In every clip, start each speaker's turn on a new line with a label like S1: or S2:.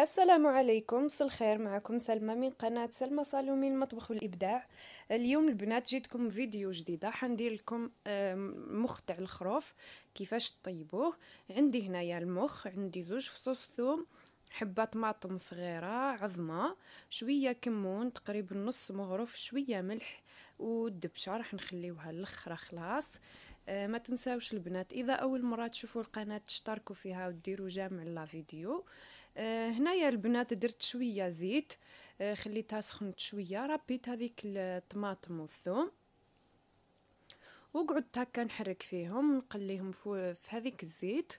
S1: السلام عليكم مساء الخير معكم سلمى من قناة سلمى صالومي المطبخ والإبداع اليوم البنات جيتكم فيديو جديدة حندير لكم مخ تاع الخروف كيفاش تطيبوه عندي هنايا المخ عندي زوج فصوص ثوم حبة طماطم صغيرة عظمة شوية كمون تقريبا نص مغرف شوية ملح والدبشة راح نخليوها للخرة خلاص آه، ما تنساوش البنات اذا اول مره تشوفوا القناه تشتركوا فيها وديروا جامع لا فيديو آه، هنايا البنات درت شويه زيت آه، خليتها سخنت شويه ربيت هذيك الطماطم والثوم وقعدت هكا نحرك فيهم نقليهم في هذيك الزيت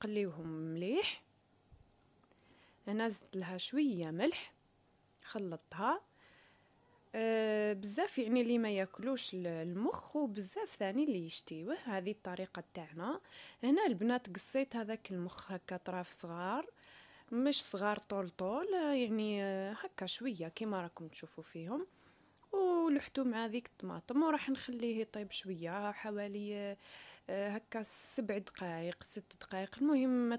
S1: قليوهم مليح هنا زدت لها شويه ملح خلطتها بزاف يعني اللي ما ياكلوش المخ وبزاف ثاني اللي يشتيوه هذه الطريقه تاعنا هنا البنات قصيت هذاك المخ هكا طراف صغار مش صغار طول طول يعني هكا شويه كيما راكم تشوفوا فيهم ولحتو مع ذيك الطماطم وراح نخليه يطيب شويه حوالي آه، هكا سبع دقائق ست دقائق المهم ما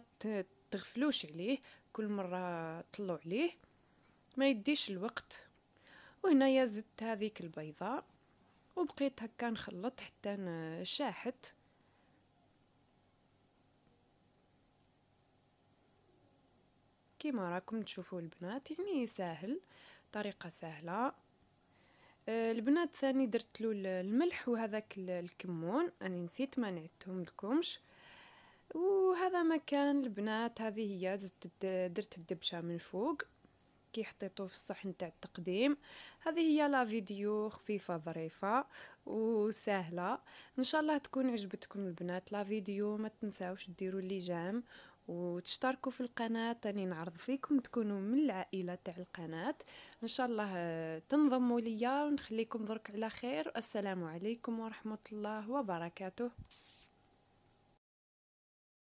S1: تغفلوش عليه كل مره طلوا عليه ما يديش الوقت وهنايا زدت هذيك البيضاء وبقيت هكا نخلط حتى شاحت كيما راكم تشوفوا البنات يعني ساهل طريقه سهله آه، البنات ثاني درت له الملح وهذاك الكمون انا نسيت ما نعدتهم لكمش وهذا مكان البنات هذه هي درت الدبشه من فوق كي حطيتو في الصحن تاع التقديم هذه هي لا فيديو خفيفه ظريفه وسهله ان شاء الله تكون عجبتكم البنات لا فيديو ما تنساوش ديروا لي جام وتشتركوا في القناة تاني نعرض فيكم تكونوا من العائلة تاع القناة إن شاء الله تنضموا ليا ونخليكم درك على خير السلام عليكم ورحمة الله وبركاته